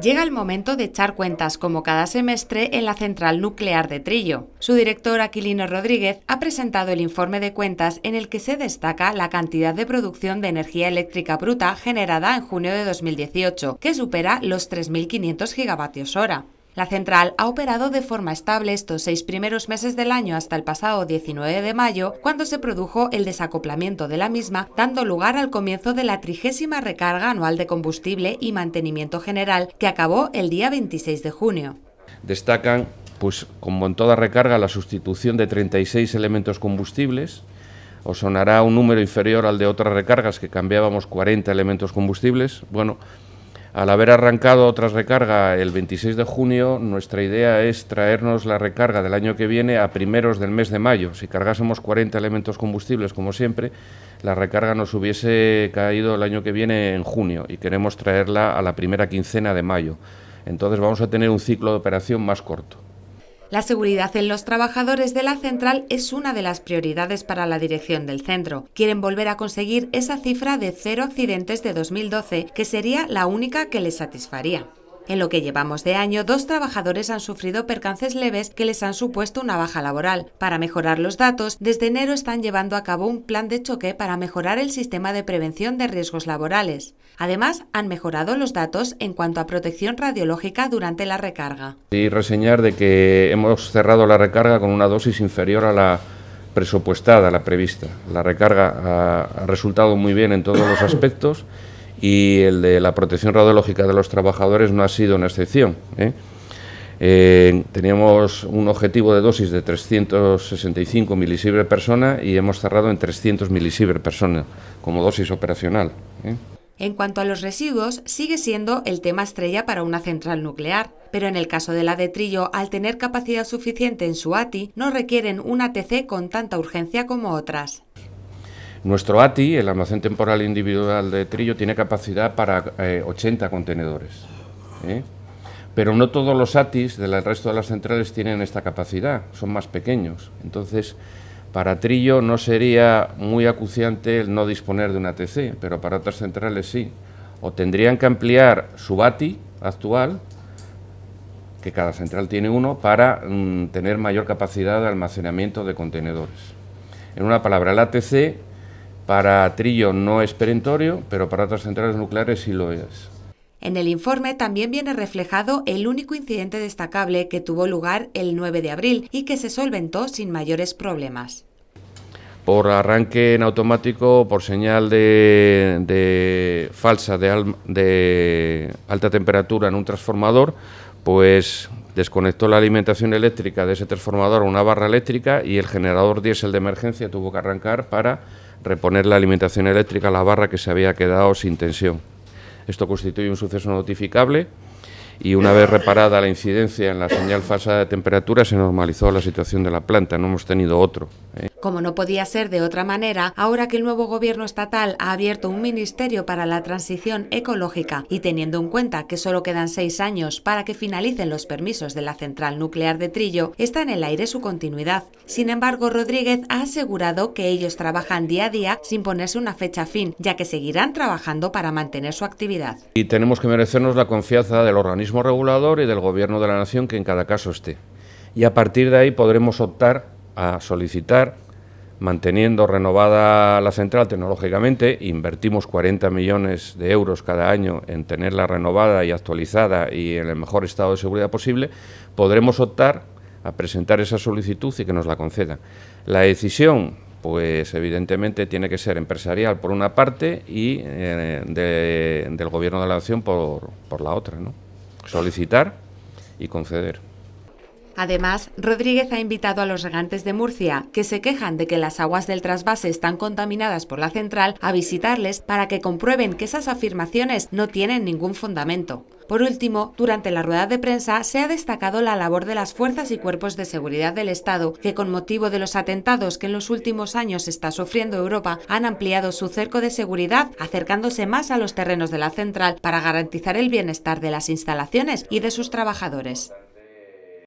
Llega el momento de echar cuentas como cada semestre en la central nuclear de Trillo. Su director Aquilino Rodríguez ha presentado el informe de cuentas en el que se destaca la cantidad de producción de energía eléctrica bruta generada en junio de 2018, que supera los 3.500 gigavatios hora. La central ha operado de forma estable estos seis primeros meses del año hasta el pasado 19 de mayo, cuando se produjo el desacoplamiento de la misma, dando lugar al comienzo de la trigésima recarga anual de combustible y mantenimiento general que acabó el día 26 de junio. Destacan, pues como en toda recarga, la sustitución de 36 elementos combustibles, o sonará un número inferior al de otras recargas que cambiábamos 40 elementos combustibles. Bueno, al haber arrancado otra recarga el 26 de junio, nuestra idea es traernos la recarga del año que viene a primeros del mes de mayo. Si cargásemos 40 elementos combustibles, como siempre, la recarga nos hubiese caído el año que viene en junio y queremos traerla a la primera quincena de mayo. Entonces vamos a tener un ciclo de operación más corto. La seguridad en los trabajadores de la central es una de las prioridades para la dirección del centro. Quieren volver a conseguir esa cifra de cero accidentes de 2012, que sería la única que les satisfaría. En lo que llevamos de año, dos trabajadores han sufrido percances leves que les han supuesto una baja laboral. Para mejorar los datos, desde enero están llevando a cabo un plan de choque para mejorar el sistema de prevención de riesgos laborales. Además, han mejorado los datos en cuanto a protección radiológica durante la recarga. Y reseñar de que hemos cerrado la recarga con una dosis inferior a la presupuestada, la prevista. La recarga ha resultado muy bien en todos los aspectos y el de la protección radiológica de los trabajadores no ha sido una excepción. ¿eh? Eh, teníamos un objetivo de dosis de 365 milisibres persona y hemos cerrado en 300 milisibres persona como dosis operacional. ¿eh? En cuanto a los residuos, sigue siendo el tema estrella para una central nuclear, pero en el caso de la de Trillo, al tener capacidad suficiente en su ATI, no requieren una TC con tanta urgencia como otras. Nuestro ATI, el almacén temporal individual de Trillo, tiene capacidad para 80 eh, contenedores. ¿eh? Pero no todos los ATIs del resto de las centrales tienen esta capacidad, son más pequeños. Entonces, para Trillo no sería muy acuciante el no disponer de una TC, pero para otras centrales sí. O tendrían que ampliar su ATI actual, que cada central tiene uno, para mm, tener mayor capacidad de almacenamiento de contenedores. En una palabra, el ATC para Trillo no es perentorio, pero para otras centrales nucleares sí lo es. En el informe también viene reflejado el único incidente destacable que tuvo lugar el 9 de abril y que se solventó sin mayores problemas. Por arranque en automático, por señal de, falsa de, de alta temperatura en un transformador, pues desconectó la alimentación eléctrica de ese transformador a una barra eléctrica y el generador diésel de emergencia tuvo que arrancar para reponer la alimentación eléctrica a la barra que se había quedado sin tensión. Esto constituye un suceso notificable y una vez reparada la incidencia en la señal falsa de temperatura se normalizó la situación de la planta, no hemos tenido otro. ¿eh? Como no podía ser de otra manera, ahora que el nuevo gobierno estatal ha abierto un ministerio para la transición ecológica y teniendo en cuenta que solo quedan seis años para que finalicen los permisos de la central nuclear de Trillo, está en el aire su continuidad. Sin embargo, Rodríguez ha asegurado que ellos trabajan día a día sin ponerse una fecha fin, ya que seguirán trabajando para mantener su actividad. Y tenemos que merecernos la confianza del organismo regulador y del gobierno de la nación que en cada caso esté. Y a partir de ahí podremos optar a solicitar manteniendo renovada la central tecnológicamente, invertimos 40 millones de euros cada año en tenerla renovada y actualizada y en el mejor estado de seguridad posible, podremos optar a presentar esa solicitud y que nos la conceda. La decisión, pues evidentemente tiene que ser empresarial por una parte y eh, del Gobierno de la Nación por, por la otra, ¿no? Solicitar y conceder. Además, Rodríguez ha invitado a los regantes de Murcia, que se quejan de que las aguas del trasvase están contaminadas por la central, a visitarles para que comprueben que esas afirmaciones no tienen ningún fundamento. Por último, durante la rueda de prensa se ha destacado la labor de las fuerzas y cuerpos de seguridad del Estado, que con motivo de los atentados que en los últimos años está sufriendo Europa, han ampliado su cerco de seguridad, acercándose más a los terrenos de la central para garantizar el bienestar de las instalaciones y de sus trabajadores.